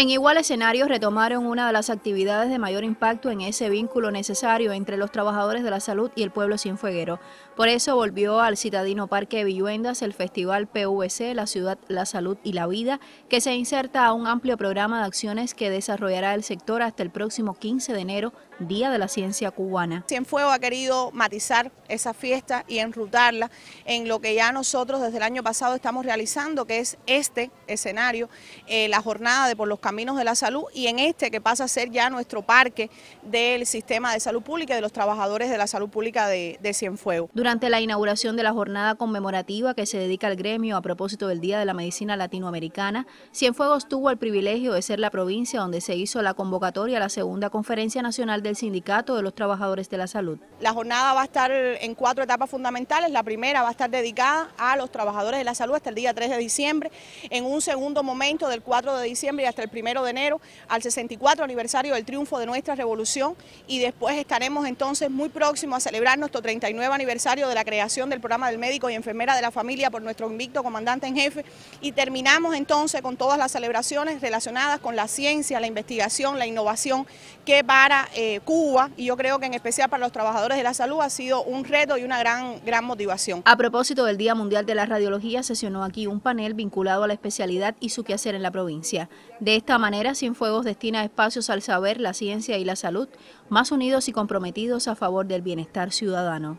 En igual escenario retomaron una de las actividades de mayor impacto en ese vínculo necesario entre los trabajadores de la salud y el pueblo cienfueguero. Por eso volvió al Citadino Parque de Villuendas el Festival PVC, la ciudad, la salud y la vida, que se inserta a un amplio programa de acciones que desarrollará el sector hasta el próximo 15 de enero, Día de la Ciencia Cubana. Cienfuegos ha querido matizar esa fiesta y enrutarla en lo que ya nosotros desde el año pasado estamos realizando, que es este escenario, eh, la jornada de por los caminos de la salud y en este que pasa a ser ya nuestro parque del sistema de salud pública y de los trabajadores de la salud pública de, de Cienfuegos. Durante la inauguración de la jornada conmemorativa que se dedica al gremio a propósito del Día de la Medicina Latinoamericana, Cienfuegos tuvo el privilegio de ser la provincia donde se hizo la convocatoria a la segunda conferencia nacional del Sindicato de los Trabajadores de la Salud. La jornada va a estar en cuatro etapas fundamentales. La primera va a estar dedicada a los trabajadores de la salud hasta el día 3 de diciembre. En un segundo momento, del 4 de diciembre y hasta el el primero de enero, al 64 aniversario del triunfo de nuestra revolución y después estaremos entonces muy próximos a celebrar nuestro 39 aniversario de la creación del programa del médico y enfermera de la familia por nuestro invicto comandante en jefe y terminamos entonces con todas las celebraciones relacionadas con la ciencia, la investigación, la innovación que para eh, Cuba y yo creo que en especial para los trabajadores de la salud ha sido un reto y una gran, gran motivación. A propósito del Día Mundial de la Radiología, sesionó aquí un panel vinculado a la especialidad y su quehacer en la provincia. De de esta manera, fuegos destina espacios al saber, la ciencia y la salud, más unidos y comprometidos a favor del bienestar ciudadano.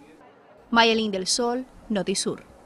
Mayelín del Sol, Notisur.